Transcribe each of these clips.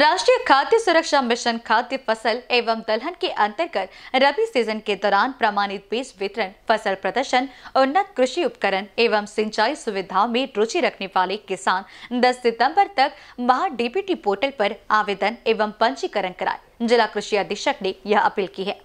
राष्ट्रीय खाद्य सुरक्षा मिशन खाद्य फसल एवं दलहन के अंतर्गत रबी सीजन के दौरान प्रमाणित बीज वितरण फसल प्रदर्शन उन्नत कृषि उपकरण एवं सिंचाई सुविधाओं में रुचि रखने वाले किसान 10 सितंबर तक महा डीपीटी पोर्टल पर आवेदन एवं पंजीकरण कराए जिला कृषि अधीक्षक ने यह अपील की है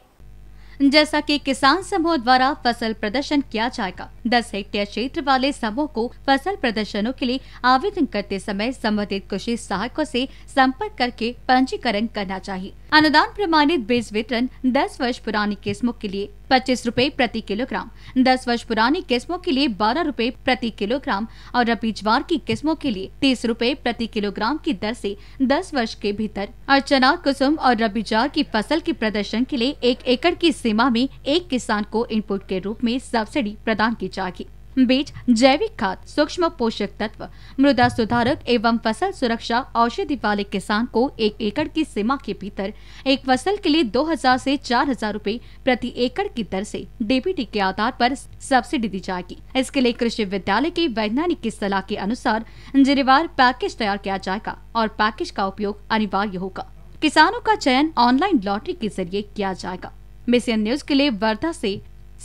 जैसा कि किसान समूह द्वारा फसल प्रदर्शन किया जाएगा दस हेक्टेयर क्षेत्र वाले समूह को फसल प्रदर्शनों के लिए आवेदन करते समय संबंधित कृषि सहायकों से संपर्क करके पंजीकरण करना चाहिए अनुदान प्रमाणित बीज वितरण दस वर्ष पुरानी किस्मों के लिए पच्चीस रूपए प्रति किलोग्राम दस वर्ष पुरानी किस्मों के लिए बारह रूपए प्रति किलोग्राम और रबी ज्वार की किस्मों के लिए तीस रूपए प्रति किलोग्राम की दर से दस वर्ष के भीतर और चना कुसुम और रबी ज्वार की फसल के प्रदर्शन के लिए एक एकड़ की सीमा में एक किसान को इनपुट के रूप में सब्सिडी प्रदान की जाएगी बीज जैविक खाद सूक्ष्म पोषक तत्व मृदा सुधारक एवं फसल सुरक्षा औषधि वाले किसान को एक एकड़ की सीमा के भीतर एक फसल के लिए 2000 से 4000 रुपए प्रति एकड़ की दर से डीबीटी के आधार पर सब्सिडी दी जाएगी इसके लिए कृषि विद्यालय के वैज्ञानिक की सलाह के अनुसार जिलेवार पैकेज तैयार किया जाएगा और पैकेज का उपयोग अनिवार्य होगा किसानों का चयन ऑनलाइन लॉटरी के जरिए किया जाएगा मिस न्यूज के लिए वर्धा से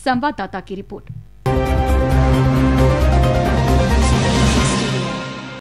संवाददाता की रिपोर्ट